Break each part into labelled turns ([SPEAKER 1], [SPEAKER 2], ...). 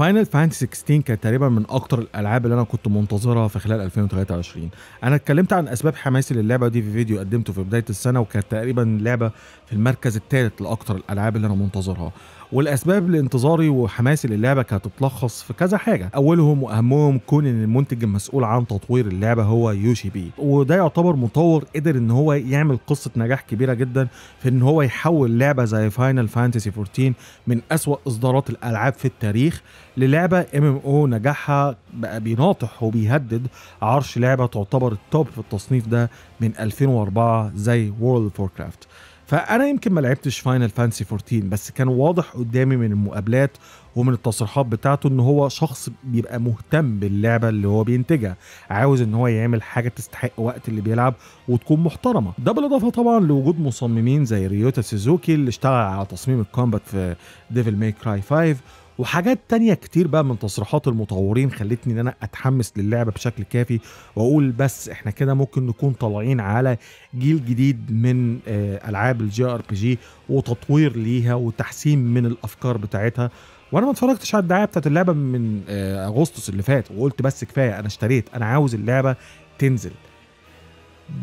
[SPEAKER 1] فاينل فانتسي 16 كانت تقريبا من اكتر الالعاب اللي انا كنت منتظرها في خلال 2023 انا اتكلمت عن اسباب حماسي للعبه دي في فيديو قدمته في بدايه السنه وكانت تقريبا لعبه في المركز الثالث لاكتر الالعاب اللي انا منتظرها والاسباب لانتظاري وحماسي للعبه كانت تتلخص في كذا حاجه اولهم واهمهم كون ان المنتج المسؤول عن تطوير اللعبه هو يوشي بي وده يعتبر مطور قدر ان هو يعمل قصه نجاح كبيره جدا في ان هو يحول لعبه زي فاينل فانتسي 14 من اسوا اصدارات الالعاب في التاريخ للعبه ام ام او نجاحها بقى بيناطح وبيهدد عرش لعبه تعتبر التوب في التصنيف ده من 2004 زي وورلد اوف كرافت فانا يمكن ما لعبتش فاينل فانسي 14 بس كان واضح قدامي من المقابلات ومن التصريحات بتاعته ان هو شخص بيبقى مهتم باللعبه اللي هو بينتجها عاوز ان هو يعمل حاجه تستحق وقت اللي بيلعب وتكون محترمه ده بالاضافه طبعا لوجود مصممين زي ريوتا سيزوكي اللي اشتغل على تصميم الكومبات في ديفل ماي كراي 5 وحاجات تانية كتير بقى من تصريحات المطورين خلتني ان انا اتحمس للعبه بشكل كافي واقول بس احنا كده ممكن نكون طالعين على جيل جديد من آه، العاب الجي ار بي جي وتطوير ليها وتحسين من الافكار بتاعتها وانا ما اتفرجتش على الدعايه بتاعت اللعبه من آه، اغسطس اللي فات وقلت بس كفايه انا اشتريت انا عاوز اللعبه تنزل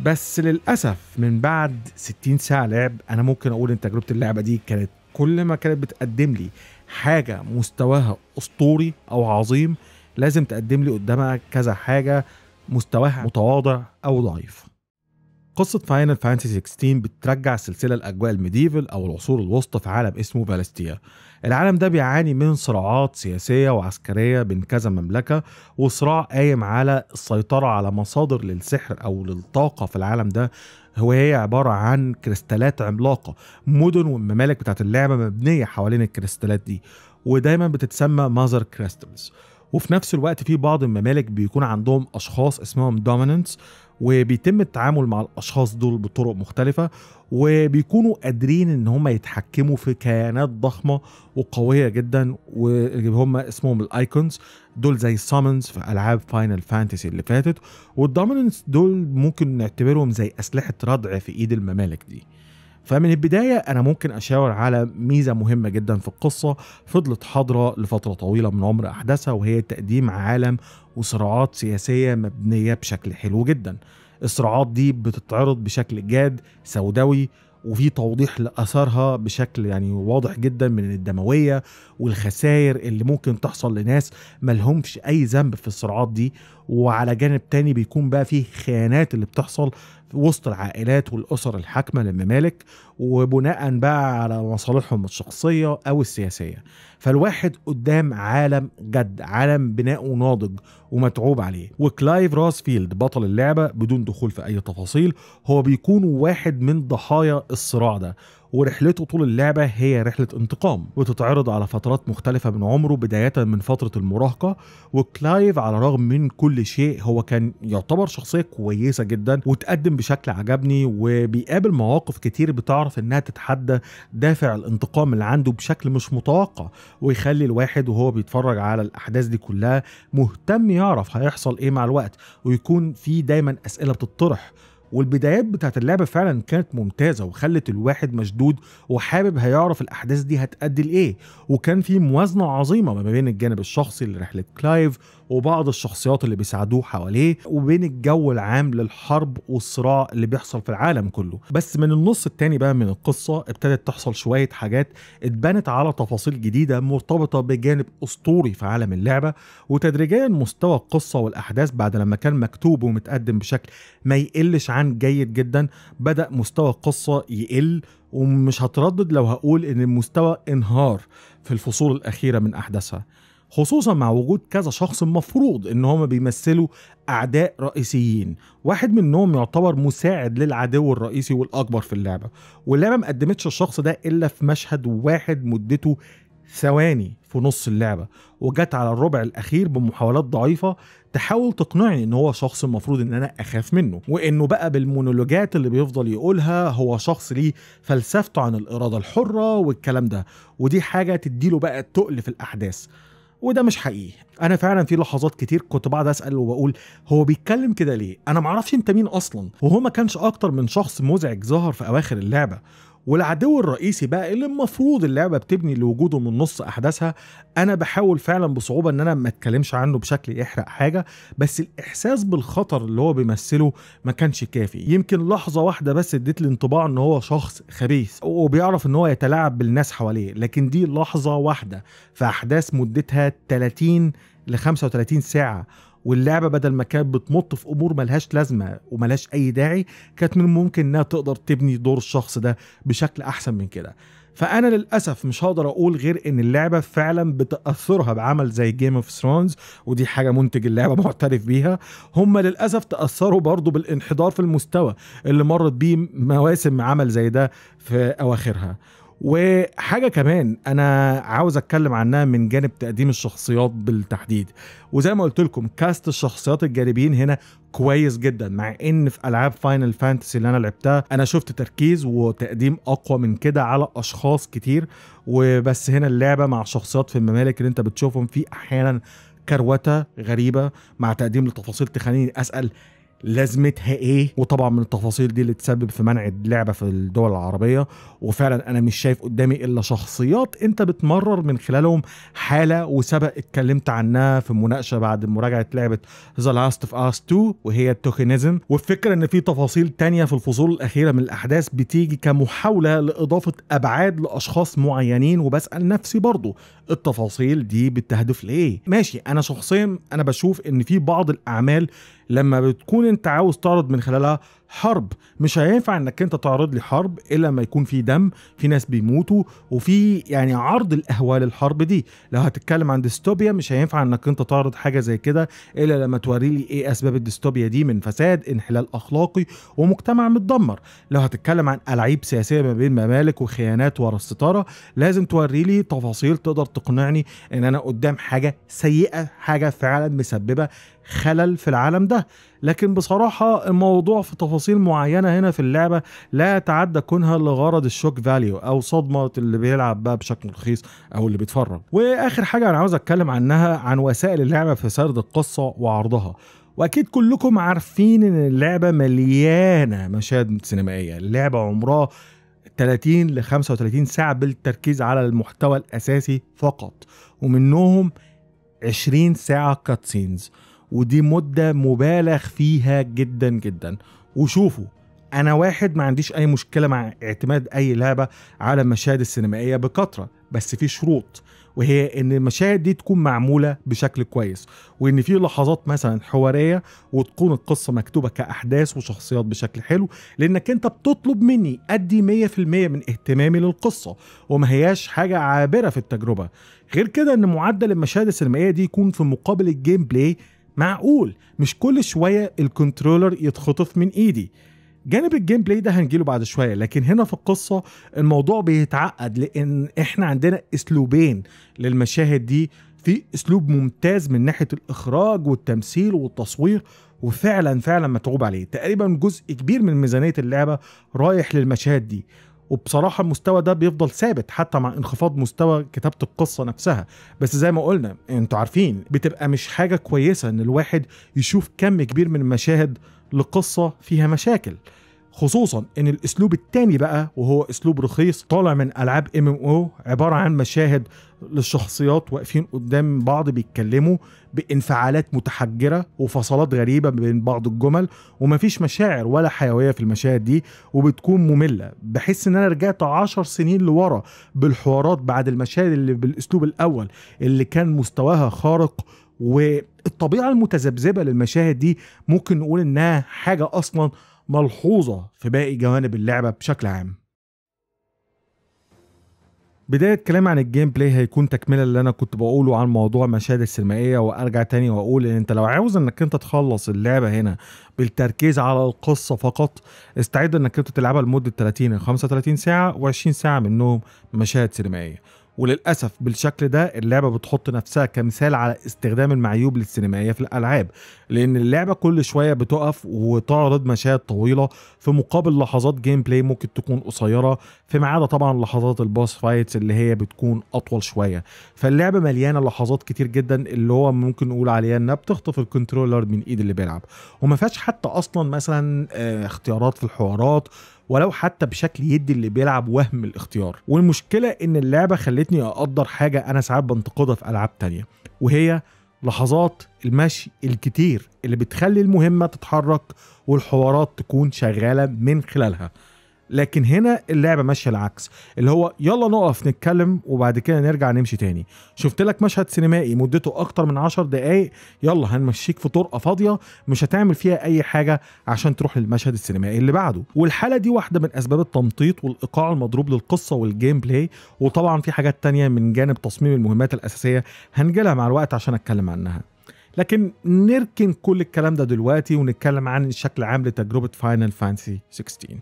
[SPEAKER 1] بس للاسف من بعد 60 ساعه لعب انا ممكن اقول ان تجربه اللعبه دي كانت كل ما كانت بتقدم لي حاجه مستواها اسطوري او عظيم لازم تقدم لي قدامها كذا حاجه مستواها متواضع او ضعيف قصة فاينل فانتسي 16 بترجع سلسلة الأجواء الميديفل أو العصور الوسطى في عالم اسمه فالستيا. العالم ده بيعاني من صراعات سياسية وعسكرية بين كذا مملكة وصراع قايم على السيطرة على مصادر للسحر أو للطاقة في العالم ده هو هي عبارة عن كريستالات عملاقة مدن والممالك بتاعت اللعبة مبنية حوالين الكريستالات دي ودايما بتتسمى ماذر كريستالز وفي نفس الوقت في بعض الممالك بيكون عندهم اشخاص اسمهم دوميننس وبيتم التعامل مع الاشخاص دول بطرق مختلفه وبيكونوا قادرين ان هم يتحكموا في كيانات ضخمه وقويه جدا وهم اسمهم الايكونز دول زي السامنز في العاب فاينل فانتسي اللي فاتت والدوميننس دول ممكن نعتبرهم زي اسلحه ردع في ايد الممالك دي فمن البداية أنا ممكن أشاور على ميزة مهمة جدا في القصة فضلت حاضرة لفترة طويلة من عمر أحداثها وهي تقديم عالم وصراعات سياسية مبنية بشكل حلو جدا الصراعات دي بتتعرض بشكل جاد سوداوي وفي توضيح لاثارها بشكل يعني واضح جدا من الدمويه والخسائر اللي ممكن تحصل لناس ملهمش اي ذنب في الصراعات دي وعلى جانب تاني بيكون بقى فيه خيانات اللي بتحصل وسط العائلات والاسر الحاكمه للممالك وبناء بقى على مصالحهم الشخصيه او السياسيه فالواحد قدام عالم جد عالم بناؤه ناضج ومتعوب عليه وكلايف راسفيلد بطل اللعبه بدون دخول في اي تفاصيل هو بيكون واحد من ضحايا الصراع ده ورحلته طول اللعبة هي رحلة انتقام وتتعرض على فترات مختلفة من عمره بداية من فترة المراهقة وكلايف على الرغم من كل شيء هو كان يعتبر شخصية كويسة جدا وتقدم بشكل عجبني وبيقابل مواقف كتير بتعرف انها تتحدى دافع الانتقام اللي عنده بشكل مش متوقع ويخلي الواحد وهو بيتفرج على الأحداث دي كلها مهتم يعرف هيحصل ايه مع الوقت ويكون في دايما أسئلة بتطرح والبدايات بتاعت اللعبة فعلا كانت ممتازة وخلت الواحد مشدود وحابب هيعرف الأحداث دي هتأدي لإيه وكان في موازنة عظيمة ما بين الجانب الشخصي لرحلة كلايف وبعض الشخصيات اللي بيساعدوه حواليه وبين الجو العام للحرب والصراع اللي بيحصل في العالم كله بس من النص التاني بقى من القصة ابتدت تحصل شوية حاجات اتبنت على تفاصيل جديدة مرتبطة بجانب أسطوري في عالم اللعبة وتدريجيا مستوى القصة والأحداث بعد لما كان مكتوب ومتقدم بشكل ما يقلش عن جيد جدا بدأ مستوى القصة يقل ومش هتردد لو هقول ان المستوى انهار في الفصول الاخيره من احداثها خصوصا مع وجود كذا شخص مفروض ان هما بيمثلوا اعداء رئيسيين واحد منهم يعتبر مساعد للعدو الرئيسي والاكبر في اللعبه واللعبه ما قدمتش الشخص ده الا في مشهد واحد مدته ثواني في نص اللعبه وجت على الربع الاخير بمحاولات ضعيفه تحاول تقنعني ان هو شخص المفروض ان انا اخاف منه وانه بقى بالمونولوجات اللي بيفضل يقولها هو شخص ليه فلسفته عن الاراده الحره والكلام ده ودي حاجه تديله بقى تقل في الاحداث وده مش حقيقي انا فعلا في لحظات كتير كنت بقعد اسال وبقول هو بيتكلم كده ليه انا معرفش انت مين اصلا وهو ما كانش اكتر من شخص مزعج ظهر في اواخر اللعبه والعدو الرئيسي بقى اللي المفروض اللعبه بتبني لوجوده من نص احداثها انا بحاول فعلا بصعوبه ان انا ما اتكلمش عنه بشكل يحرق حاجه بس الاحساس بالخطر اللي هو بيمثله ما كانش كافي يمكن لحظه واحده بس اديت لي انطباع ان هو شخص خبيث وبيعرف ان هو يتلاعب بالناس حواليه لكن دي لحظه واحده في احداث مدتها 30 ل 35 ساعه واللعبه بدل ما كانت بتمط في امور ملهاش لازمه وملهاش اي داعي كانت من الممكن انها تقدر تبني دور الشخص ده بشكل احسن من كده فانا للاسف مش هقدر اقول غير ان اللعبه فعلا بتاثرها بعمل زي جيم اوف ثرونز ودي حاجه منتج اللعبه معترف بيها هم للاسف تاثروا برضه بالانحدار في المستوى اللي مرت بيه مواسم عمل زي ده في اواخرها وحاجة كمان أنا عاوز أتكلم عنها من جانب تقديم الشخصيات بالتحديد وزي ما قلت لكم كاست الشخصيات الجانبيين هنا كويس جدا مع ان في العاب فاينل فانتسي اللي انا لعبتها انا شفت تركيز وتقديم اقوى من كده على اشخاص كتير وبس هنا اللعبه مع شخصيات في الممالك اللي انت بتشوفهم فيه احيانا كروته غريبه مع تقديم لتفاصيل تخليني اسال لازمتها ايه وطبعا من التفاصيل دي اللي تسبب في منع اللعبه في الدول العربيه وفعلا انا مش شايف قدامي الا شخصيات انت بتمرر من خلالهم حاله وسبق اتكلمت عنها في مناقشه بعد مراجعه لعبه ذا لاست اوف اس 2 وهي التوكنزم والفكره ان في تفاصيل تانية في الفصول الاخيره من الاحداث بتيجي كمحاوله لاضافه ابعاد لاشخاص معينين وبسال نفسي برضو التفاصيل دي بتهدف لايه ماشي انا شخصيا انا بشوف ان في بعض الاعمال لما بتكون انت عاوز تعرض من خلالها حرب مش هينفع انك انت تعرض لي حرب الا لما يكون في دم في ناس بيموتوا وفي يعني عرض الاهوال الحرب دي لو هتتكلم عن ديستوبيا مش هينفع انك انت تعرض حاجه زي كده الا لما توري لي ايه اسباب الديستوبيا دي من فساد انحلال اخلاقي ومجتمع متدمر لو هتتكلم عن العيب سياسيه ما بين ممالك وخيانات ورا الستاره لازم توري لي تفاصيل تقدر تقنعني ان انا قدام حاجه سيئه حاجه فعلا مسببه خلل في العالم ده لكن بصراحه الموضوع في تفاصيل تفاصيل معينه هنا في اللعبه لا يتعدى كونها لغرض الشوك فاليو او صدمه اللي بيلعب بقى بشكل رخيص او اللي بيتفرج واخر حاجه انا عاوز اتكلم عنها عن وسائل اللعبه في سرد القصه وعرضها واكيد كلكم عارفين ان اللعبه مليانه مشاهد سينمائيه اللعبه عمرها 30 ل 35 ساعه بالتركيز على المحتوى الاساسي فقط ومنهم 20 ساعه كاتسينز ودي مده مبالغ فيها جدا جدا وشوفوا انا واحد ما عنديش اي مشكله مع اعتماد اي لعبه على المشاهد السينمائيه بكثره بس في شروط وهي ان المشاهد دي تكون معموله بشكل كويس وان في لحظات مثلا حواريه وتكون القصه مكتوبه كاحداث وشخصيات بشكل حلو لانك انت بتطلب مني ادي 100% من اهتمامي للقصه وما هياش حاجه عابره في التجربه غير كده ان معدل المشاهد السينمائيه دي يكون في مقابل الجيم بلاي معقول مش كل شويه الكنترولر يتخطف من ايدي جانب الجيم بلاي ده هنجيله بعد شويه لكن هنا في القصه الموضوع بيتعقد لان احنا عندنا اسلوبين للمشاهد دي في اسلوب ممتاز من ناحيه الاخراج والتمثيل والتصوير وفعلا فعلا متعوب عليه تقريبا جزء كبير من ميزانيه اللعبه رايح للمشاهد دي وبصراحه المستوى ده بيفضل ثابت حتى مع انخفاض مستوى كتابه القصه نفسها بس زي ما قلنا انتوا عارفين بتبقى مش حاجه كويسه ان الواحد يشوف كم كبير من المشاهد لقصه فيها مشاكل خصوصا ان الاسلوب الثاني بقى وهو اسلوب رخيص طالع من العاب ام ام او عباره عن مشاهد للشخصيات واقفين قدام بعض بيتكلموا بانفعالات متحجره وفصلات غريبه بين بعض الجمل ومفيش مشاعر ولا حيويه في المشاهد دي وبتكون ممله بحس ان انا رجعت عشر سنين لورا بالحوارات بعد المشاهد اللي بالاسلوب الاول اللي كان مستواها خارق والطبيعه المتذبذبه للمشاهد دي ممكن نقول انها حاجه اصلا ملحوظة في باقي جوانب اللعبة بشكل عام بداية كلام عن الجيم بلاي هيكون تكملة اللي أنا كنت بقوله عن موضوع المشاهد السينمائية وأرجع تاني وأقول إن أنت لو عاوز إنك أنت تخلص اللعبة هنا بالتركيز على القصة فقط استعد إنك أنت تلعبها لمدة 30 35 ساعة و20 ساعة منهم مشاهد سينمائية وللاسف بالشكل ده اللعبه بتحط نفسها كمثال على استخدام المعيوب للسينمائيه في الالعاب لان اللعبه كل شويه بتقف وتعرض مشاهد طويله في مقابل لحظات جيم بلاي ممكن تكون قصيره فيما عدا طبعا لحظات الباس فايتس اللي هي بتكون اطول شويه فاللعبه مليانه لحظات كتير جدا اللي هو ممكن نقول عليها انها بتخطف الكنترولر من ايد اللي بيلعب وما فيهاش حتى اصلا مثلا آه، اختيارات في الحوارات ولو حتى بشكل يدي اللي بيلعب وهم الاختيار والمشكله ان اللعبه خلتني اقدر حاجه انا ساعات بنتقدها في العاب تانية وهي لحظات المشي الكتير اللي بتخلي المهمه تتحرك والحوارات تكون شغاله من خلالها لكن هنا اللعبه ماشيه العكس اللي هو يلا نقف نتكلم وبعد كده نرجع نمشي تاني شفت لك مشهد سينمائي مدته اكتر من 10 دقائق يلا هنمشيك في طرقه فاضيه مش هتعمل فيها اي حاجه عشان تروح للمشهد السينمائي اللي بعده والحاله دي واحده من اسباب التمطيط والايقاع المضروب للقصه والجيم بلاي وطبعا في حاجات تانية من جانب تصميم المهمات الاساسيه هنجلها مع الوقت عشان اتكلم عنها لكن نركن كل الكلام ده دلوقتي ونتكلم عن الشكل العام لتجربه فاينل فانسي 16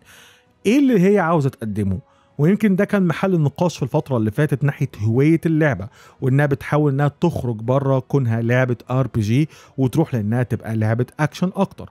[SPEAKER 1] ايه اللي هي عاوزه تقدمه ويمكن ده كان محل النقاش في الفترة اللي فاتت ناحية هوية اللعبة وإنها بتحاول إنها تخرج بره كونها لعبة ار بي جي وتروح لإنها تبقى لعبة أكشن أكتر.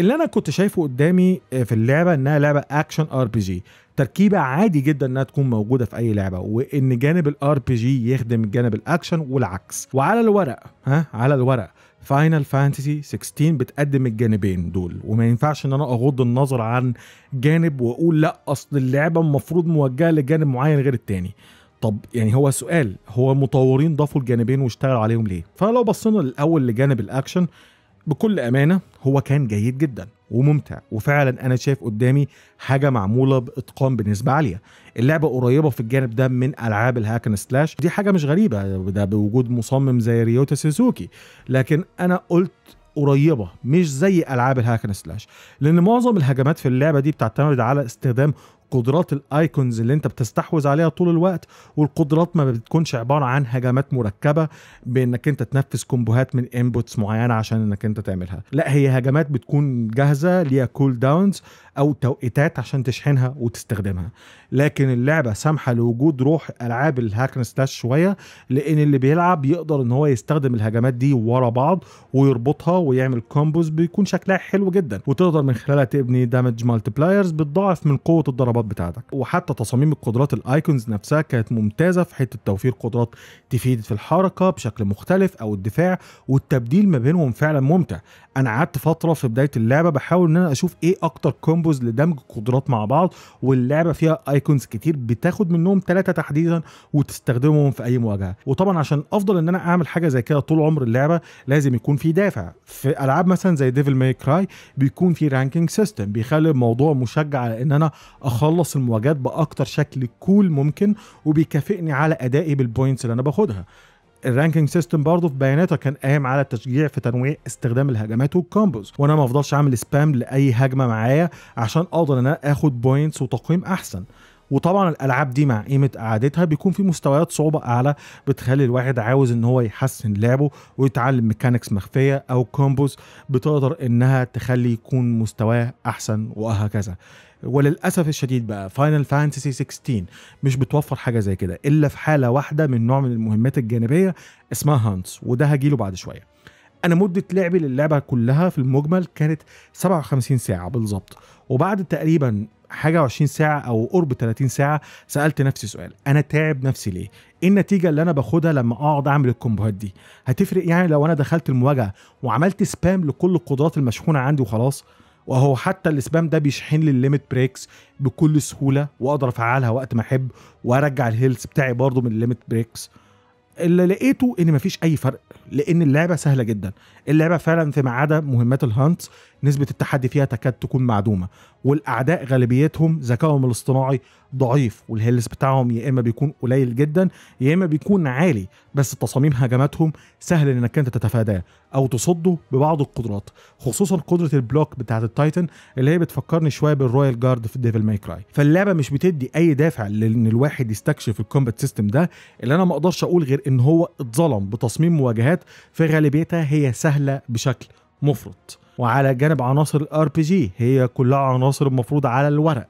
[SPEAKER 1] اللي أنا كنت شايفه قدامي آه، في اللعبة إنها لعبة أكشن ار بي جي، تركيبة عادي جدا إنها تكون موجودة في أي لعبة وإن جانب الار بي جي يخدم الجانب الأكشن والعكس، وعلى الورق ها على الورق فاينل فانتسي 16 بتقدم الجانبين دول وما ينفعش ان انا اغض النظر عن جانب واقول لا اصل اللعبه المفروض موجهه لجانب معين غير التاني طب يعني هو سؤال هو المطورين ضافوا الجانبين واشتغلوا عليهم ليه فلو بصينا الاول لجانب الاكشن بكل امانه هو كان جيد جدا وممتع وفعلا انا شايف قدامي حاجه معموله باتقان بنسبه عاليه اللعبه قريبه في الجانب ده من العاب الهاكن سلاش دي حاجه مش غريبه ده بوجود مصمم زي ريوتا سيزوكي لكن انا قلت قريبه مش زي العاب الهاكن سلاش لان معظم الهجمات في اللعبه دي بتعتمد على استخدام قدرات الايكونز اللي انت بتستحوذ عليها طول الوقت والقدرات ما بتكونش عباره عن هجمات مركبه بانك انت تنفذ كومبوهات من انبوتس معينه عشان انك انت تعملها لا هي هجمات بتكون جاهزه ليها كول داونز او توقيتات عشان تشحنها وتستخدمها لكن اللعبه سامحه لوجود روح العاب الهاكن سلاش شويه لان اللي بيلعب يقدر ان هو يستخدم الهجمات دي ورا بعض ويربطها ويعمل كومبوز بيكون شكلها حلو جدا وتقدر من خلالها تبني دامج مالتي بلايرز بتضاعف من قوه الضربات بتاعتك وحتى تصاميم القدرات الايكونز نفسها كانت ممتازه في حته توفير قدرات تفيد في الحركه بشكل مختلف او الدفاع والتبديل ما بينهم فعلا ممتع انا قعدت فتره في بدايه اللعبه بحاول ان انا اشوف ايه اكتر كومبوز لدمج قدرات مع بعض واللعبه فيها ايكونز كتير بتاخد منهم ثلاثه تحديدا وتستخدمهم في اي مواجهه وطبعا عشان افضل ان انا اعمل حاجه زي كده طول عمر اللعبه لازم يكون في دافع في العاب مثلا زي ديفل ماي كراي بيكون في رانكينج سيستم بيخلي الموضوع مشجع على ان انا اخلص المواجهات باكتر شكل كول ممكن وبيكافئني على ادائي بالبوينتس اللي انا باخدها الرانكينج سيستم برضه في بياناته كان قايم على التشجيع في تنويع استخدام الهجمات والكومبوز وانا ما افضلش اعمل سبام لاي هجمه معايا عشان اقدر ان انا اخد بوينتس وتقييم احسن وطبعا الالعاب دي مع قيمه اعادتها بيكون في مستويات صعوبه اعلى بتخلي الواحد عاوز ان هو يحسن لعبه ويتعلم ميكانكس مخفيه او كومبوز بتقدر انها تخلي يكون مستواه احسن وهكذا وللاسف الشديد بقى فاينل فانتسي 16 مش بتوفر حاجه زي كده الا في حاله واحده من نوع من المهمات الجانبيه اسمها هانس وده هجيله بعد شويه انا مده لعبي للعبه كلها في المجمل كانت 57 ساعه بالظبط وبعد تقريبا حاجه و20 ساعه او قرب 30 ساعه سالت نفسي سؤال انا تعب نفسي ليه ايه النتيجه اللي انا باخدها لما اقعد اعمل الكومبوهات دي هتفرق يعني لو انا دخلت المواجهه وعملت سبام لكل القدرات المشحونه عندي وخلاص وهو حتى السبام ده بيشحن لي الليميت بريكس بكل سهوله واقدر افعلها وقت ما احب وارجع الهيلث بتاعي برضه من الليميت بريكس اللي لقيته ان مفيش اي فرق لان اللعبه سهله جدا اللعبه فعلا في ما عدا مهمات الهانتس نسبه التحدي فيها تكاد تكون معدومه والاعداء غالبيتهم ذكائهم الاصطناعي ضعيف والهيلس بتاعهم يا اما بيكون قليل جدا يا اما بيكون عالي بس تصاميم هجماتهم سهل انك انت تتفاداه او تصده ببعض القدرات خصوصا قدره البلوك بتاعه التايتن اللي هي بتفكرني شويه بالرويال جارد في ديفل ماي كراي فاللعبه مش بتدي اي دافع لان الواحد يستكشف الكومبات سيستم ده اللي انا ما اقدرش اقول غير ان هو اتظلم بتصميم مواجهات في غالبيتها هي سهله بشكل مفرط وعلى جانب عناصر الار بي جي هي كلها عناصر المفروض على الورق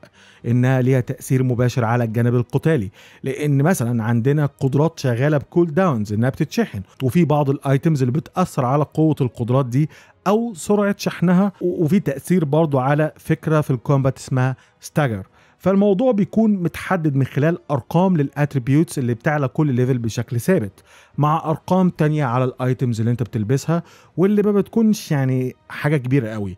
[SPEAKER 1] انها ليها تاثير مباشر على الجانب القتالي لان مثلا عندنا قدرات شغاله بكول داونز انها بتتشحن وفي بعض الايتمز اللي بتاثر على قوه القدرات دي او سرعه شحنها وفي تاثير برضو على فكره في الكومبات اسمها ستاجر فالموضوع بيكون متحدد من خلال ارقام للاتريبيوتس اللي بتعلى كل ليفل بشكل ثابت مع ارقام تانية على الايتمز اللي انت بتلبسها واللي ما بتكونش يعني حاجه كبيره قوي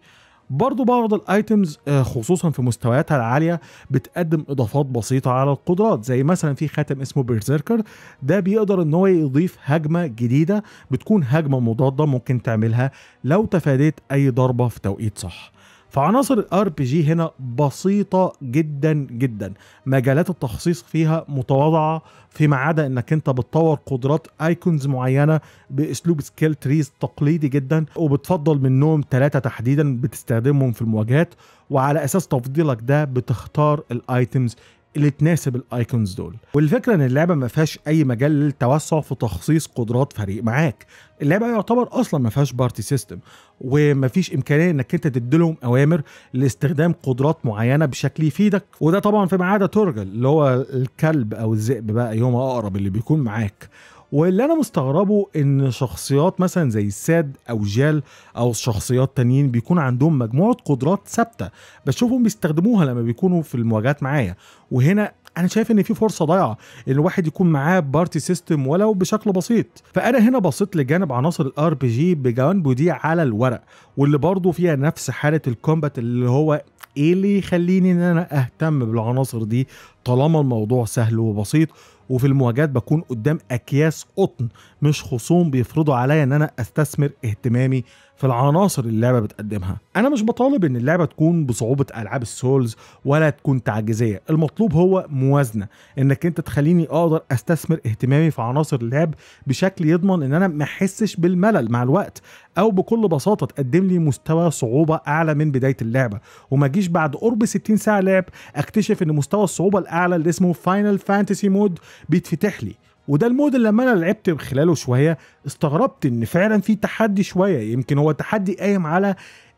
[SPEAKER 1] برضو بعض الايتمز آه، خصوصا في مستوياتها العاليه بتقدم اضافات بسيطه على القدرات زي مثلا في خاتم اسمه بيرزيركر ده بيقدر ان هو يضيف هجمه جديده بتكون هجمه مضاده ممكن تعملها لو تفاديت اي ضربه في توقيت صح فعناصر الار بي جي هنا بسيطه جدا جدا مجالات التخصيص فيها متواضعه فيما عدا انك انت بتطور قدرات ايكونز معينه باسلوب سكيل تريز تقليدي جدا وبتفضل منهم ثلاثه تحديدا بتستخدمهم في المواجهات وعلى اساس تفضيلك ده بتختار الايتمز اللي تناسب الايكونز دول والفكره ان اللعبه ما فيهاش اي مجال للتوسع في تخصيص قدرات فريق معاك اللعبه يعتبر اصلا ما فيهاش بارتي سيستم وما فيش امكانيه انك انت تديلهم اوامر لاستخدام قدرات معينه بشكل يفيدك وده طبعا فيما عدا تورجل اللي هو الكلب او الذئب بقى يوم اقرب اللي بيكون معاك واللي انا مستغربه ان شخصيات مثلا زي ساد او جال او شخصيات تانيين بيكون عندهم مجموعه قدرات ثابته بشوفهم بيستخدموها لما بيكونوا في المواجهات معايا وهنا انا شايف ان في فرصه ضايعه ان الواحد يكون معاه بارتي سيستم ولو بشكل بسيط فانا هنا بصيت لجانب عناصر الار بي جي بجوانبه دي على الورق واللي برضه فيها نفس حاله الكومبات اللي هو ايه اللي يخليني ان انا اهتم بالعناصر دي طالما الموضوع سهل وبسيط وفي المواجهات بكون قدام اكياس قطن مش خصوم بيفرضوا عليا ان انا استثمر اهتمامي في العناصر اللي اللعبه بتقدمها انا مش بطالب ان اللعبه تكون بصعوبه العاب السولز ولا تكون تعجيزيه المطلوب هو موازنه انك انت تخليني اقدر استثمر اهتمامي في عناصر اللعب بشكل يضمن ان انا ما احسش بالملل مع الوقت او بكل بساطه تقدم لي مستوى صعوبه اعلى من بدايه اللعبه وما اجيش بعد قرب 60 ساعه لعب اكتشف ان مستوى الصعوبه الاعلى اللي اسمه فاينل فانتسي مود بيتفتح لي وده المود اللي لما انا لعبت خلاله شويه استغربت ان فعلا في تحدي شويه يمكن هو تحدي قايم على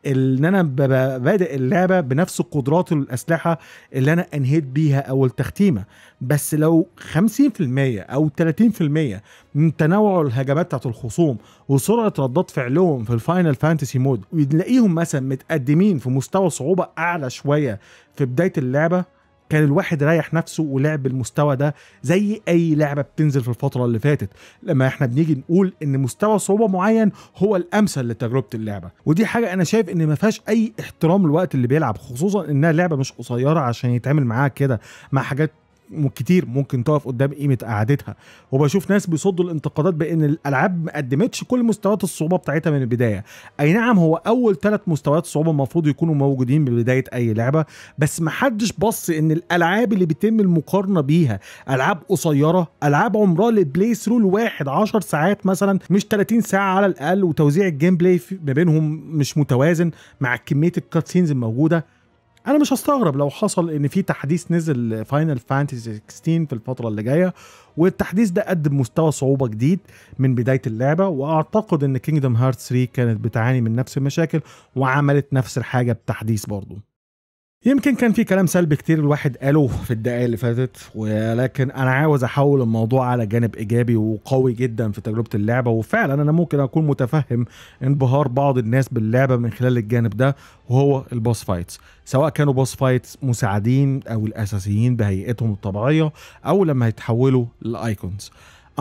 [SPEAKER 1] ان انا بادئ اللعبه بنفس قدرات الاسلحه اللي انا انهيت بيها اول تختيمه بس لو 50% او 30% من تنوع الهجمات بتاعت الخصوم وسرعه ردات فعلهم في الفاينل فانتسي مود ويلاقيهم مثلا متقدمين في مستوى صعوبه اعلى شويه في بدايه اللعبه كان الواحد ريح نفسه ولعب بالمستوى ده زي اي لعبه بتنزل في الفتره اللي فاتت لما احنا بنيجي نقول ان مستوى صعوبه معين هو الامثل لتجربه اللعبه ودي حاجه انا شايف ان ما فيهاش اي احترام للوقت اللي بيلعب خصوصا انها لعبه مش قصيره عشان يتعمل معاها كده مع حاجات كتير ممكن تقف قدام قيمه قعدتها وبشوف ناس بيصدوا الانتقادات بان الالعاب ما قدمتش كل مستويات الصعوبه بتاعتها من البدايه اي نعم هو اول ثلاث مستويات صعوبه المفروض يكونوا موجودين ببدايه اي لعبه بس ما حدش بص ان الالعاب اللي بيتم المقارنه بيها العاب قصيره العاب عمرها للبلاي ثرو الواحد 10 ساعات مثلا مش 30 ساعه على الاقل وتوزيع الجيم بلاي ما بينهم مش متوازن مع كميه الكاتسينز الموجوده انا مش هستغرب لو حصل ان في تحديث نزل فاينل فانتسي 16 في الفتره اللي جايه والتحديث ده قدم مستوى صعوبه جديد من بدايه اللعبه واعتقد ان كينجدم هارت 3 كانت بتعاني من نفس المشاكل وعملت نفس الحاجه بتحديث برضه يمكن كان في كلام سلبي كتير الواحد قاله في الدقايق اللي فاتت ولكن انا عاوز احول الموضوع على جانب ايجابي وقوي جدا في تجربه اللعبه وفعلا انا ممكن اكون متفهم انبهار بعض الناس باللعبه من خلال الجانب ده وهو البوس فايتس سواء كانوا بوس فايتس مساعدين او الاساسيين بهيئتهم الطبيعيه او لما يتحولوا لايكونز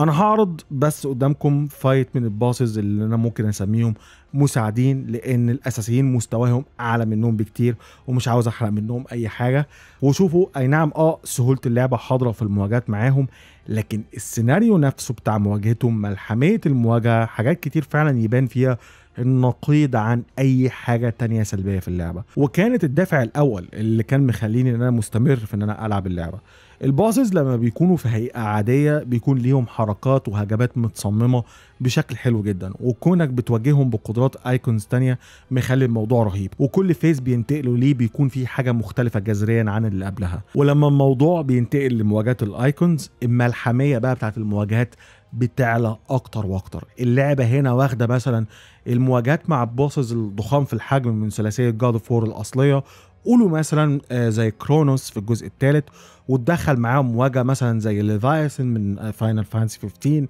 [SPEAKER 1] انا هعرض بس قدامكم فايت من الباصز اللي انا ممكن اسميهم مساعدين لان الاساسيين مستواهم اعلى منهم بكتير ومش عاوز احرق منهم اي حاجه وشوفوا اي نعم اه سهوله اللعبه حاضره في المواجهات معاهم لكن السيناريو نفسه بتاع مواجهتهم ملحميه المواجهه حاجات كتير فعلا يبان فيها النقيض عن اي حاجه تانية سلبيه في اللعبه وكانت الدافع الاول اللي كان مخليني ان انا مستمر في ان انا العب اللعبه البازز لما بيكونوا في هيئه عاديه بيكون ليهم حركات وهجمات متصممه بشكل حلو جدا وكونك بتواجههم بقدرات ايكونز تانية مخلي الموضوع رهيب وكل فيز بينتقلوا ليه بيكون في حاجه مختلفه جذريا عن اللي قبلها ولما الموضوع بينتقل لمواجهه الايكونز الملحميه بقى بتاعت المواجهات بتعلى اكتر واكتر اللعبه هنا واخده مثلا المواجهات مع البوسز الضخام في الحجم من ثلاثيه جاد فور الاصليه قولوا مثلا آه، زي كرونوس في الجزء الثالث وتدخل معاه مواجهه مثلا زي ليفايسن من فاينل فانسي 15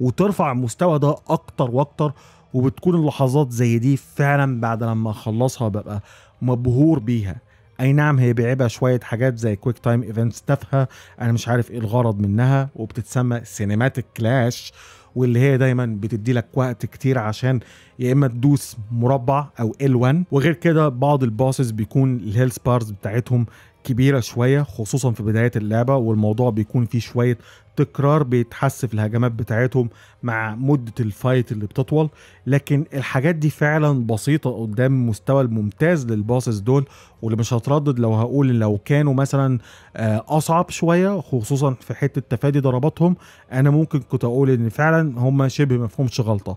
[SPEAKER 1] وترفع مستوى ده اكتر واكتر وبتكون اللحظات زي دي فعلا بعد لما اخلصها ببقى مبهور بيها اي نعم هي بيعيبها شويه حاجات زي كويك تايم ايفنتس تافهه انا مش عارف ايه الغرض منها وبتتسمى سينماتيك كلاش واللي هي دايما بتدي لك وقت كتير عشان يا اما تدوس مربع او ال1 وغير كده بعض الباسز بيكون الهيلث بارز بتاعتهم كبيره شويه خصوصا في بدايه اللعبه والموضوع بيكون فيه شويه تكرار بيتحس في الهجمات بتاعتهم مع مده الفايت اللي بتطول لكن الحاجات دي فعلا بسيطه قدام مستوى الممتاز للباسز دول واللي مش هتردد لو هقول لو كانوا مثلا آه، اصعب شويه خصوصا في حته تفادي ضرباتهم انا ممكن كنت اقول ان فعلا هم شبه مفهومش غلطه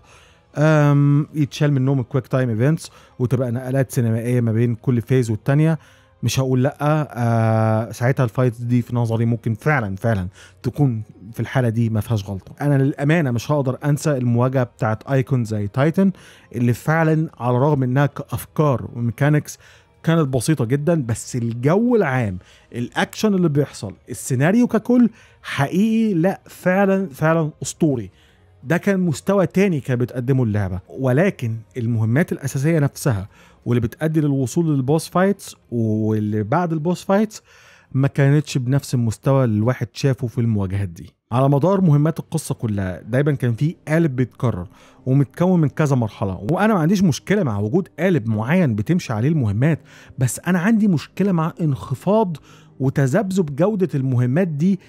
[SPEAKER 1] يتشال منهم الكويك تايم ايفنتس وتبقى نقلات سينمائيه ما بين كل فيز والتانيه مش هقول لا آه ساعتها الفايت دي في نظري ممكن فعلا فعلا تكون في الحاله دي ما فيهاش غلطه انا للامانه مش هقدر انسى المواجهه بتاعت ايكون زي تايتن اللي فعلا على الرغم انها كافكار وميكانكس كانت بسيطه جدا بس الجو العام الاكشن اللي بيحصل السيناريو ككل حقيقي لا فعلا فعلا اسطوري ده كان مستوى تاني كانت بتقدمه اللعبه ولكن المهمات الاساسيه نفسها واللي بتأدي للوصول للبوس فايتس واللي بعد البوس فايتس ما كانتش بنفس المستوى اللي الواحد شافه في المواجهات دي على مدار مهمات القصه كلها دايما كان في قالب بيتكرر ومتكون من كذا مرحله وانا ما عنديش مشكله مع وجود قالب معين بتمشي عليه المهمات بس انا عندي مشكله مع انخفاض وتذبذب جوده المهمات دي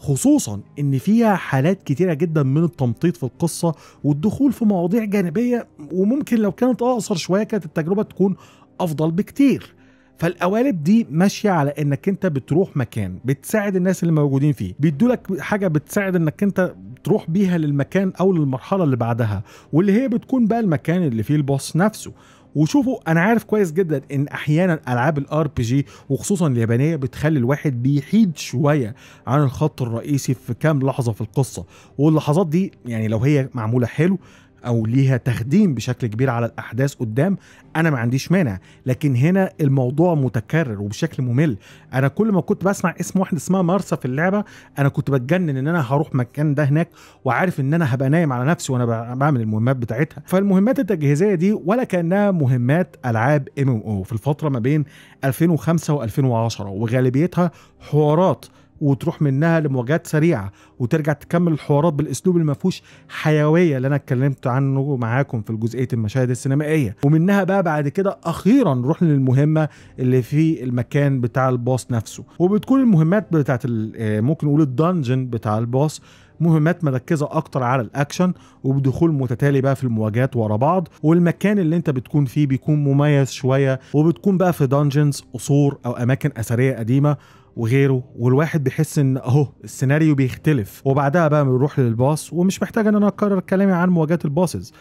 [SPEAKER 1] خصوصا ان فيها حالات كتيره جدا من التمطيط في القصه والدخول في مواضيع جانبيه وممكن لو كانت اقصر شويه كانت التجربه تكون افضل بكتير فالقوالب دي ماشيه على انك انت بتروح مكان بتساعد الناس اللي موجودين فيه بيدولك حاجه بتساعد انك انت تروح بيها للمكان او للمرحله اللي بعدها واللي هي بتكون بقى المكان اللي فيه البوس نفسه وشوفوا انا عارف كويس جدا ان احيانا العاب الار بي جي وخصوصا اليابانيه بتخلي الواحد بيحيد شويه عن الخط الرئيسي في كام لحظه في القصه واللحظات دي يعني لو هي معموله حلو او ليها تخديم بشكل كبير على الاحداث قدام انا ما عنديش مانع لكن هنا الموضوع متكرر وبشكل ممل انا كل ما كنت بسمع اسم واحده اسمها مارسا في اللعبه انا كنت بتجنن ان انا هروح مكان ده هناك وعارف ان انا هبقى نايم على نفسي وانا بعمل المهمات بتاعتها فالمهمات التجهيزيه دي ولا كانها مهمات العاب ام ام او في الفتره ما بين 2005 و2010 وغالبيتها حوارات وتروح منها لمواجهات سريعه وترجع تكمل الحوارات بالاسلوب اللي ما فيهوش حيويه اللي انا اتكلمت عنه معاكم في جزئيه المشاهد السينمائيه ومنها بقى بعد كده اخيرا نروح للمهمه اللي في المكان بتاع الباص نفسه وبتكون المهمات بتاعت آه، ممكن نقول الدنجن بتاع الباص مهمات مركزه اكتر على الاكشن وبدخول متتالي بقى في المواجهات ورا بعض والمكان اللي انت بتكون فيه بيكون مميز شويه وبتكون بقى في دانجنز قصور او اماكن اثريه قديمه وغيره والواحد بيحس ان اهو السيناريو بيختلف وبعدها بقى بنروح للباص ومش محتاج ان انا اكرر كلامي عن مواجهه الباصز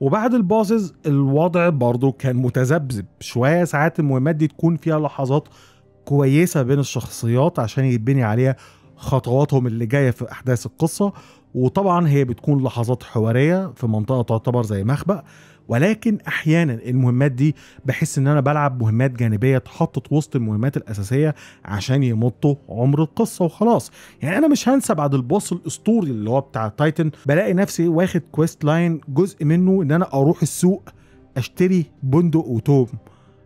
[SPEAKER 1] وبعد الباصز الوضع برضه كان متذبذب شويه ساعات المهمات دي تكون فيها لحظات كويسه بين الشخصيات عشان يتبني عليها خطواتهم اللي جايه في احداث القصه وطبعا هي بتكون لحظات حواريه في منطقه تعتبر زي مخبأ ولكن احيانا المهمات دي بحس ان انا بلعب مهمات جانبيه اتحطت وسط المهمات الاساسيه عشان يمطوا عمر القصه وخلاص يعني انا مش هنسى بعد البوس الاسطوري اللي هو بتاع تايتن بلاقي نفسي واخد كويست لاين جزء منه ان انا اروح السوق اشتري بندق وتوم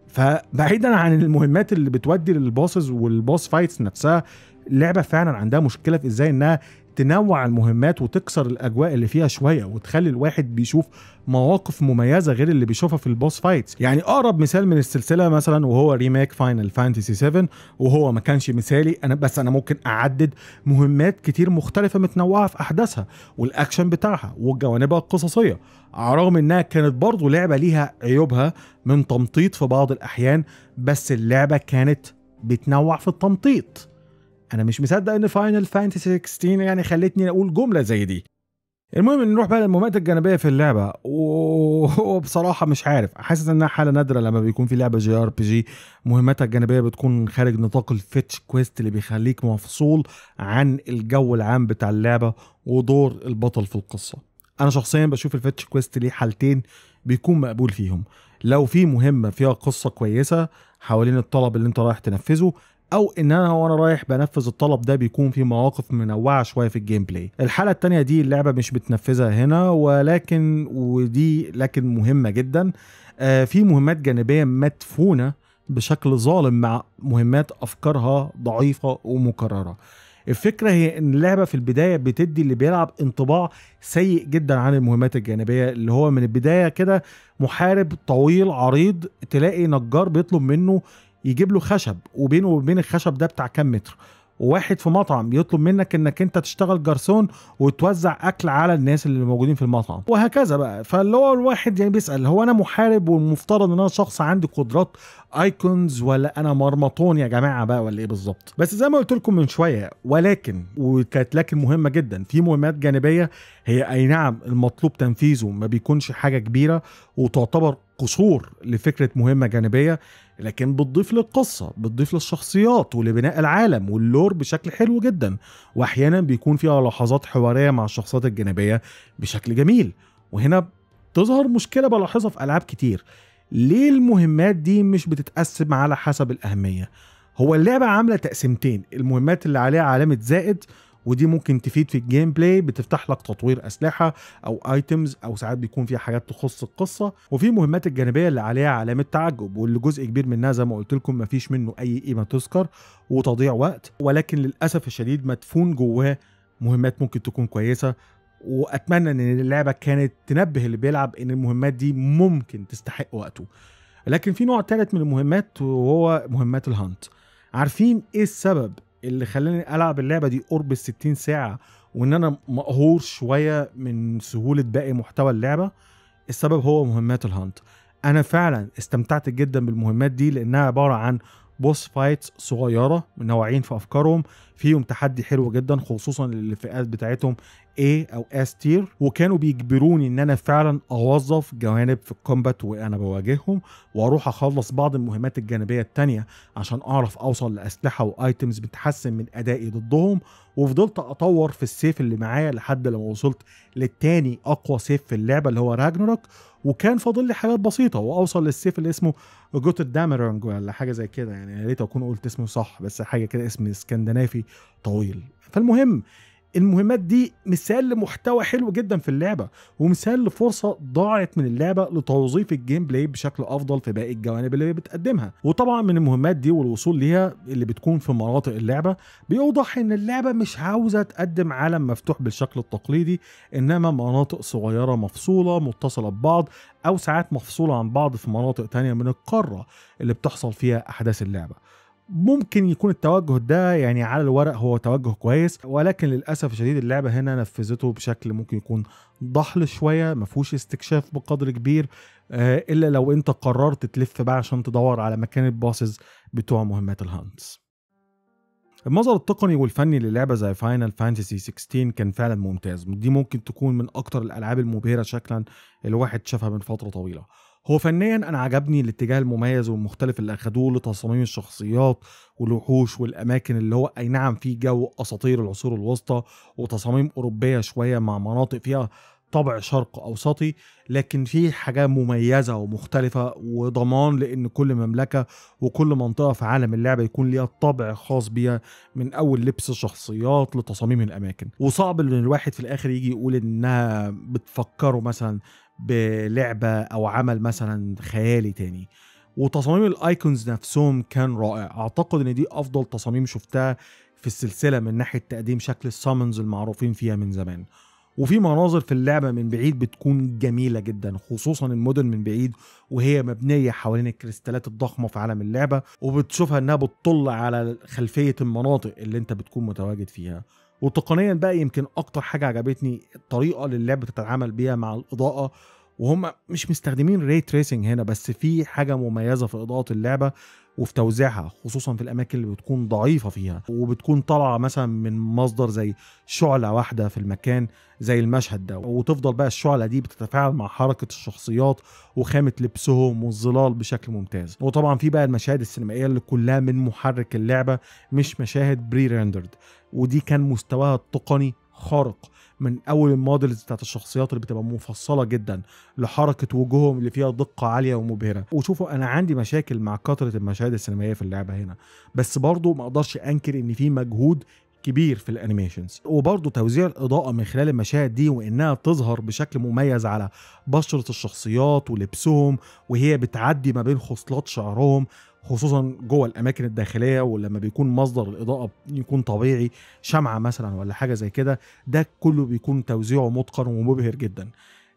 [SPEAKER 1] فبعيدا عن المهمات اللي بتودي للباصز والبوس فايتس نفسها اللعبه فعلا عندها مشكله في ازاي انها تنوع المهمات وتكسر الاجواء اللي فيها شويه وتخلي الواحد بيشوف مواقف مميزه غير اللي بيشوفها في البوس فايتس يعني اقرب مثال من السلسله مثلا وهو ريميك فاينل فانتسي 7 وهو ما كانش مثالي انا بس انا ممكن اعدد مهمات كتير مختلفه متنوعه في احداثها والاكشن بتاعها وجوانبها القصصيه على الرغم انها كانت برضه لعبه ليها عيوبها من تمطيط في بعض الاحيان بس اللعبه كانت بتنوع في التمطيط انا مش مصدق ان فاينل فانتسي 16 يعني خلتني اقول جمله زي دي المهم نروح بقى للمهمات الجانبيه في اللعبه وبصراحه مش عارف حاسس انها حاله نادره لما بيكون في لعبه جي ار بي جي مهماتها الجانبيه بتكون خارج نطاق الفيتش كويست اللي بيخليك مفصول عن الجو العام بتاع اللعبه ودور البطل في القصه انا شخصيا بشوف الفيتش كويست ليه حالتين بيكون مقبول فيهم لو في مهمه فيها قصه كويسه حوالين الطلب اللي انت رايح تنفذه او ان انا وانا رايح بنفذ الطلب ده بيكون في مواقف منوعه شويه في الجيم بلاي الحاله الثانيه دي اللعبه مش بتنفذها هنا ولكن ودي لكن مهمه جدا آه في مهمات جانبيه مدفونه بشكل ظالم مع مهمات افكارها ضعيفه ومكرره الفكرة هي إن اللعبة في البداية بتدي اللي بيلعب انطباع سيء جدا عن المهمات الجانبية اللي هو من البداية كده محارب طويل عريض تلاقي نجار بيطلب منه يجيب له خشب وبينه وبين الخشب ده بتاع كام متر وواحد في مطعم يطلب منك انك انت تشتغل جرسون وتوزع اكل على الناس اللي موجودين في المطعم وهكذا بقى فاللي هو الواحد يعني بيسال هو انا محارب والمفترض ان انا شخص عندي قدرات ايكونز ولا انا مرمطون يا جماعه بقى ولا ايه بالظبط بس زي ما قلت لكم من شويه ولكن وكانت لكن مهمه جدا في مهمات جانبيه هي اي نعم المطلوب تنفيذه ما بيكونش حاجه كبيره وتعتبر قصور لفكره مهمه جانبيه لكن بتضيف للقصه بتضيف للشخصيات ولبناء العالم واللور بشكل حلو جدا واحيانا بيكون فيها لحظات حواريه مع الشخصيات الجانبيه بشكل جميل وهنا تظهر مشكله بلاحظها في العاب كتير ليه المهمات دي مش بتتقسم على حسب الاهميه هو اللعبه عامله تقسيمتين المهمات اللي عليها علامه زائد ودي ممكن تفيد في الجيم بلاي بتفتح لك تطوير اسلحه او ايتمز او ساعات بيكون فيها حاجات تخص القصه وفي مهمات الجانبيه اللي عليها علامه تعجب واللي جزء كبير منها زي ما قلت لكم مفيش منه اي قيمه تذكر وتضيع وقت ولكن للاسف الشديد مدفون جواه مهمات ممكن تكون كويسه واتمنى ان اللعبه كانت تنبه اللي بيلعب ان المهمات دي ممكن تستحق وقته لكن في نوع ثالث من المهمات وهو مهمات الهانت عارفين ايه السبب اللي خلاني العب اللعبه دي قرب ال 60 ساعه وان انا مقهور شويه من سهوله باقي محتوى اللعبه السبب هو مهمات الهانت انا فعلا استمتعت جدا بالمهمات دي لانها عباره عن بوس فايتس صغيره منوعين في افكارهم فيهم تحدي حلو جدا خصوصا للفئات بتاعتهم A او S tier وكانوا بيجبروني ان انا فعلا اوظف جوانب في الكومبات وانا بواجههم واروح اخلص بعض المهمات الجانبيه التانيه عشان اعرف اوصل لاسلحه وايتمز بتحسن من ادائي ضدهم وفضلت اطور في السيف اللي معايا لحد لما وصلت للتاني اقوى سيف في اللعبه اللي هو راجنروك وكان فاضل لي حاجات بسيطه واوصل للسيف اللي اسمه جوت الدامرنج ولا حاجه زي كده يعني يا ريت اكون قلت اسمه صح بس حاجه كده اسم اسكندنافي طويل فالمهم المهمات دي مثال لمحتوى حلو جدا في اللعبه ومثال لفرصه ضاعت من اللعبه لتوظيف الجيم بلاي بشكل افضل في باقي الجوانب اللي بتقدمها وطبعا من المهمات دي والوصول ليها اللي بتكون في مناطق اللعبه بيوضح ان اللعبه مش عاوزه تقدم عالم مفتوح بالشكل التقليدي انما مناطق صغيره مفصوله متصله ببعض او ساعات مفصوله عن بعض في مناطق تانية من القاره اللي بتحصل فيها احداث اللعبه ممكن يكون التوجه ده يعني على الورق هو توجه كويس ولكن للاسف الشديد اللعبه هنا نفذته بشكل ممكن يكون ضحل شويه ما فيهوش استكشاف بقدر كبير آه، الا لو انت قررت تلف بقى عشان تدور على مكان الباسز بتوع مهمات الهانتس المظهر التقني والفني للعبة زي فاينل فانتسي 16 كان فعلا ممتاز دي ممكن تكون من أكتر الألعاب المبهرة شكلا الواحد شافها من فترة طويلة هو فنيا انا عجبني الاتجاه المميز والمختلف اللي اخدوه لتصاميم الشخصيات والوحوش والاماكن اللي هو اي نعم في جو اساطير العصور الوسطى وتصاميم اوروبيه شويه مع مناطق فيها طبع شرق اوسطي لكن في حاجه مميزه ومختلفه وضمان لان كل مملكه وكل منطقه في عالم اللعبه يكون ليها طبع خاص بيها من اول لبس الشخصيات لتصاميم الاماكن وصعب ان الواحد في الاخر يجي يقول انها بتفكره مثلا بلعبه او عمل مثلا خيالي تاني وتصاميم الايكونز نفسهم كان رائع اعتقد ان دي افضل تصاميم شفتها في السلسله من ناحيه تقديم شكل السامونز المعروفين فيها من زمان وفي مناظر في اللعبه من بعيد بتكون جميله جدا خصوصا المدن من بعيد وهي مبنيه حوالين الكريستالات الضخمه في عالم اللعبه وبتشوفها انها بتطل على خلفيه المناطق اللي انت بتكون متواجد فيها وتقنيا بقى يمكن اكتر حاجه عجبتني الطريقه اللي اللعبه بتتعامل بيها مع الاضاءه وهم مش مستخدمين ري تريسنج هنا بس في حاجه مميزه في اضاءه اللعبه وفي توزيعها خصوصا في الاماكن اللي بتكون ضعيفه فيها وبتكون طالعه مثلا من مصدر زي شعله واحده في المكان زي المشهد ده وتفضل بقى الشعله دي بتتفاعل مع حركه الشخصيات وخامه لبسهم والظلال بشكل ممتاز وطبعا في بقى المشاهد السينمائيه اللي كلها من محرك اللعبه مش مشاهد بري ريندرد ودي كان مستواها التقني خارق من اول المودلز بتاعت الشخصيات اللي بتبقى مفصله جدا لحركه وجوههم اللي فيها دقه عاليه ومبهره وشوفوا انا عندي مشاكل مع كثره المشاهد السينمائيه في اللعبه هنا بس برضه ما اقدرش انكر ان في مجهود كبير في الانيميشنز وبرضه توزيع الاضاءه من خلال المشاهد دي وانها تظهر بشكل مميز على بشره الشخصيات ولبسهم وهي بتعدي ما بين خصلات شعرهم خصوصا جوه الاماكن الداخليه ولما بيكون مصدر الاضاءه يكون طبيعي شمعه مثلا ولا حاجه زي كده ده كله بيكون توزيعه متقن ومبهر جدا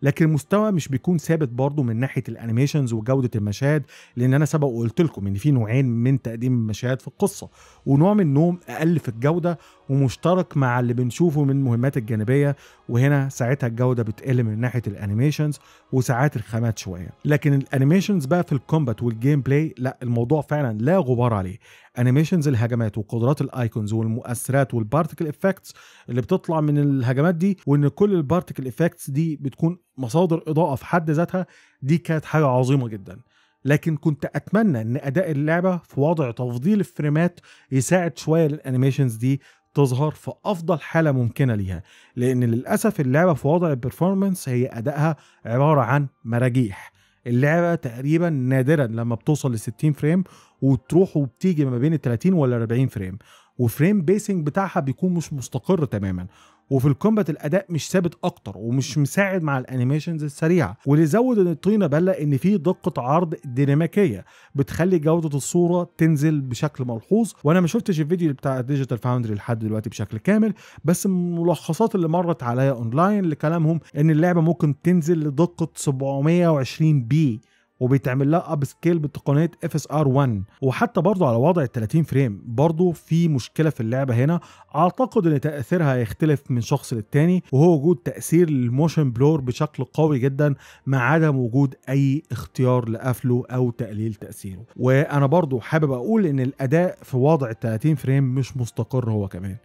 [SPEAKER 1] لكن المستوى مش بيكون ثابت برضه من ناحيه الانيميشنز وجوده المشاهد لان انا سبق وقلت لكم ان في نوعين من تقديم المشاهد في القصه ونوع منهم اقل في الجوده ومشترك مع اللي بنشوفه من المهمات الجانبيه وهنا ساعتها الجوده بتقل من ناحيه الانيميشنز وساعات الخامات شويه لكن الانيميشنز بقى في الكومبات والجيم بلاي لا الموضوع فعلا لا غبار عليه انيميشنز الهجمات وقدرات الايكونز والمؤثرات والبارتكل افكتس اللي بتطلع من الهجمات دي وان كل البارتكل افكتس دي بتكون مصادر اضاءه في حد ذاتها دي كانت حاجه عظيمه جدا لكن كنت اتمنى ان اداء اللعبه في وضع تفضيل الفريمات يساعد شويه للانيميشنز دي تظهر في افضل حاله ممكنه ليها لان للاسف اللعبه في وضع البرفورمانس هي ادائها عباره عن مراجيح اللعبه تقريبا نادرا لما بتوصل ل 60 فريم وتروح وبتيجي ما بين ال 30 ولا 40 فريم وفريم بيسنج بتاعها بيكون مش مستقر تماما وفي الكومبات الاداء مش ثابت اكتر ومش مساعد مع الانيميشنز السريعه واللي زود الطينه بله ان في دقه عرض ديناميكيه بتخلي جوده الصوره تنزل بشكل ملحوظ وانا ما شفتش الفيديو بتاع ديجيتال فاوندري لحد دلوقتي بشكل كامل بس الملخصات اللي مرت عليا اونلاين لكلامهم ان اللعبه ممكن تنزل لدقه 720 بي وبيتعمل لها اب سكيل بتقنيه اف اس ار 1 وحتى برضه على وضع ال 30 فريم برضه في مشكله في اللعبه هنا اعتقد ان تاثيرها هيختلف من شخص للتاني وهو وجود تاثير للموشن بلور بشكل قوي جدا مع عدم وجود اي اختيار لقفله او تقليل تاثيره وانا برضه حابب اقول ان الاداء في وضع ال 30 فريم مش مستقر هو كمان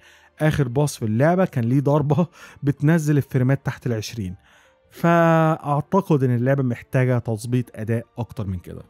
[SPEAKER 1] اخر باص في اللعبه كان ليه ضربه بتنزل الفريمات تحت ال 20 فاعتقد ان اللعبه محتاجه تظبيط اداء اكتر من كده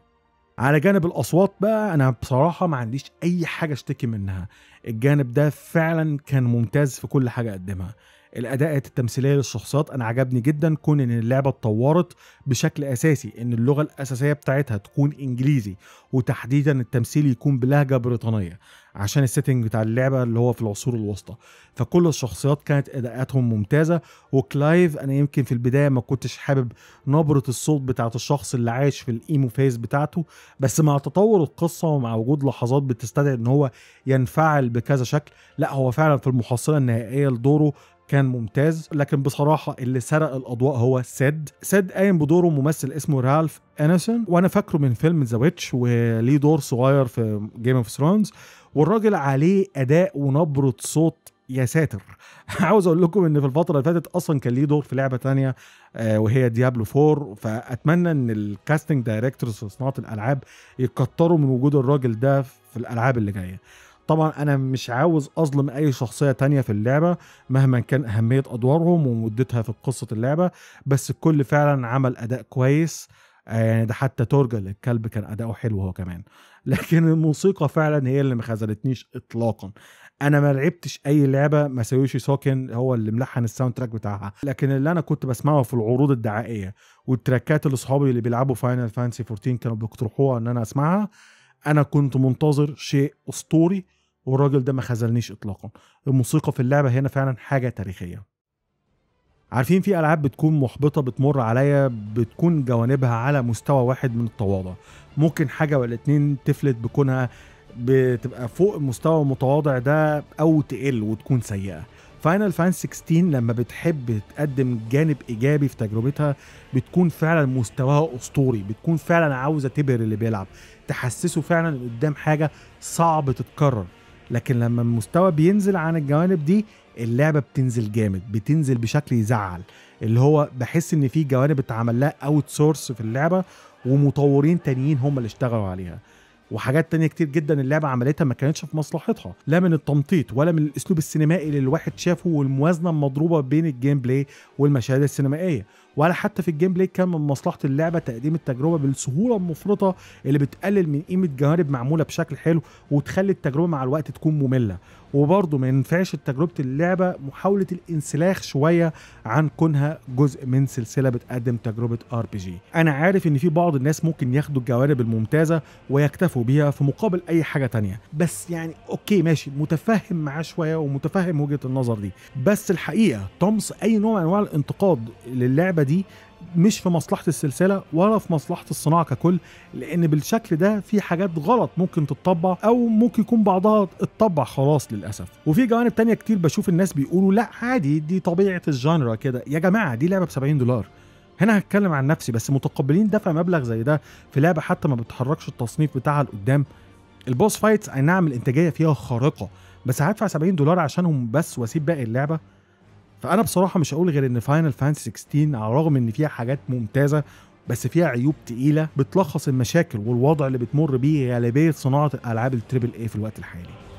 [SPEAKER 1] على جانب الاصوات بقى انا بصراحه ما عنديش اي حاجه اشتكي منها الجانب ده فعلا كان ممتاز في كل حاجه قدمها الاداء التمثيليه للشخصيات انا عجبني جدا كون ان اللعبه اتطورت بشكل اساسي ان اللغه الاساسيه بتاعتها تكون انجليزي وتحديدا التمثيل يكون بلهجه بريطانيه عشان السيتنج بتاع اللعبه اللي هو في العصور الوسطى فكل الشخصيات كانت اداءاتهم ممتازه وكلايف انا يمكن في البدايه ما كنتش حابب نبره الصوت بتاعه الشخص اللي عايش في الايمو فيز بتاعته بس مع تطور القصه ومع وجود لحظات بتستدعي ان هو ينفعل بكذا شكل لا هو فعلا في المحصله النهائيه لدوره كان ممتاز لكن بصراحة اللي سرق الأضواء هو سيد سيد قايم بدوره ممثل اسمه رالف أنسون وانا فاكره من فيلم ذا ويتش وليه دور صغير في جيم اوف ثرونز والراجل عليه اداء ونبره صوت يا ساتر عاوز اقول لكم ان في الفتره اللي فاتت اصلا كان ليه دور في لعبه تانية آه، وهي ديابلو 4 فاتمنى ان الكاستنج دايركتورز في صناعه الالعاب يكتروا من وجود الراجل ده في الالعاب اللي جايه طبعا انا مش عاوز اظلم اي شخصيه تانية في اللعبه مهما كان اهميه ادوارهم ومدتها في قصه اللعبه بس الكل فعلا عمل اداء كويس آه، يعني ده حتى تورجل الكلب كان اداؤه حلو هو كمان لكن الموسيقى فعلا هي اللي ما خذلتنيش اطلاقا انا ما لعبتش اي لعبه ماسايوشي ساكن هو اللي ملحن الساوند تراك بتاعها لكن اللي انا كنت بسمعه في العروض الدعائيه والتراكات اللي اصحابي اللي بيلعبوا فاينل فانسي 14 كانوا بيقترحوها ان انا اسمعها انا كنت منتظر شيء اسطوري والراجل ده ما خذلنيش اطلاقا الموسيقى في اللعبه هنا فعلا حاجه تاريخيه عارفين في العاب بتكون محبطه بتمر عليا بتكون جوانبها على مستوى واحد من التواضع ممكن حاجه ولا اتنين تفلت بكونها بتبقى فوق المستوى المتواضع ده او تقل وتكون سيئه فاينل فان 16 لما بتحب تقدم جانب ايجابي في تجربتها بتكون فعلا مستواها اسطوري بتكون فعلا عاوزه تبهر اللي بيلعب تحسسه فعلا قدام حاجه صعب تتكرر لكن لما المستوى بينزل عن الجوانب دي اللعبه بتنزل جامد بتنزل بشكل يزعل اللي هو بحس ان في جوانب اتعمل لها اوت سورس في اللعبه ومطورين تانيين هم اللي اشتغلوا عليها وحاجات تانية كتير جدا اللعبه عملتها ما كانتش في مصلحتها لا من التمطيط ولا من الاسلوب السينمائي اللي الواحد شافه والموازنه المضروبه بين الجيم بلاي والمشاهد السينمائيه ولا حتى في الجيم بلاي كان من مصلحه اللعبه تقديم التجربه بالسهوله المفرطه اللي بتقلل من قيمه جوانب معموله بشكل حلو وتخلي التجربه مع الوقت تكون ممله وبرضه ما ينفعش تجربه اللعبه محاوله الانسلاخ شويه عن كونها جزء من سلسله بتقدم تجربه ار بي جي انا عارف ان في بعض الناس ممكن ياخدوا الجوانب الممتازه ويكتفوا بيها في مقابل اي حاجه تانية بس يعني اوكي ماشي متفهم معاه شويه ومتفهم وجهه النظر دي بس الحقيقه طمس اي نوع من انواع الانتقاد للعبه دي مش في مصلحه السلسله ولا في مصلحه الصناعه ككل لان بالشكل ده في حاجات غلط ممكن تتطبع او ممكن يكون بعضها اتطبع خلاص للاسف وفي جوانب تانية كتير بشوف الناس بيقولوا لا عادي دي طبيعه الجانرا كده يا جماعه دي لعبه ب 70 دولار هنا هتكلم عن نفسي بس متقبلين دفع مبلغ زي ده في لعبه حتى ما بتحركش التصنيف بتاعها لقدام البوس فايتس اي نعم الانتاجيه فيها خارقه بس هدفع 70 دولار عشانهم بس واسيب باقي اللعبه فانا بصراحه مش هقول غير ان فاينل فانتسي 16 على الرغم ان فيها حاجات ممتازه بس فيها عيوب تقيله بتلخص المشاكل والوضع اللي بتمر بيه غالبيه صناعه الالعاب التريبل اي في الوقت الحالي